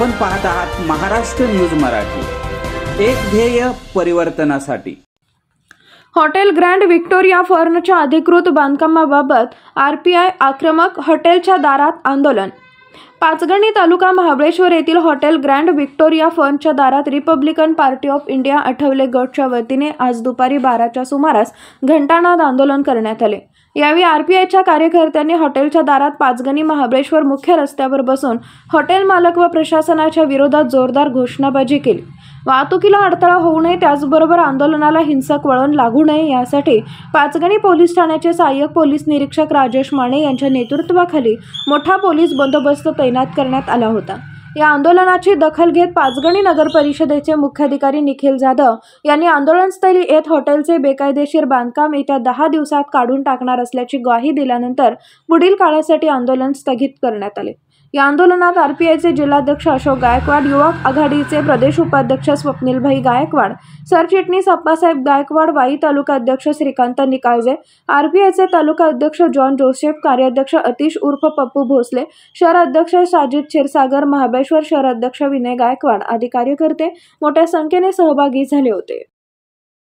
आपण पाहत आहात महाराष्ट्र न्यूज मराठी एक ध्येय परिवर्तनासाठी हॉटेल ग्रँड व्हिक्टोरिया फर्नच्या अधिकृत बांधकामाबाबत आर पी आय आक्रमक हॉटेलच्या दारात आंदोलन पाचगणी तालुका महाबळेश्वर येथील हॉटेल ग्रँड व्हिक्टोरिया फर्नच्या दारात Republican Party of India Athawale गटच्या वतीने आज दुपारी बाराच्या सुमारास घंटानाद आंदोलन करण्यात आले यावेळी आरपीआयच्या कार्यकर्त्यांनी हॉटेलच्या दारात पाचगणी महाबळेश्वर मुख्य रस्त्यावर बसून हॉटेल मालक व प्रशासनाच्या विरोधात जोरदार घोषणाबाजी केली वाहतुकीला अडथळा होऊ नये त्याचबरोबर आंदोलनाला हिंसक वळण लागू नये यासाठी पाचगणी पोलीस ठाण्याचे सहाय्यक पोलीस निरीक्षक राजेश माने यांच्या नेतृत्वाखाली मोठा पोलीस बंदोबस्त तैनात करण्यात आला होता या आंदोलनाची दखल घेत पाचगणी नगर परिषदेचे मुख्याधिकारी निखिल जाधव यांनी आंदोलनस्थळी येत हॉटेलचे बेकायदेशीर बांधकाम येत्या दहा दिवसात काढून टाकणार असल्याची ग्वाही दिल्यानंतर पुढील काळासाठी आंदोलन स्थगित करण्यात आले या आंदोलनात आर पी आयचे जिल्हाध्यक्ष अशोक गायकवाड युवक आघाडीचे प्रदेश उपाध्यक्ष स्वप्नीलभाई गायकवाड सरचिटणीस अप्पासाहेब गायकवाड वाई तालुका अध्यक्ष श्रीकांत निकाळजे आर पी आयचे तालुका अध्यक्ष जॉन जोसेफ कार्याध्यक्ष अतिश उर्फ पप्पू भोसले शहराध्यक्ष साजिद क्षीरसागर महाबळेश्वर शहराध्यक्ष विनय गायकवाड आदी कार्यकर्ते मोठ्या संख्येने सहभागी झाले होते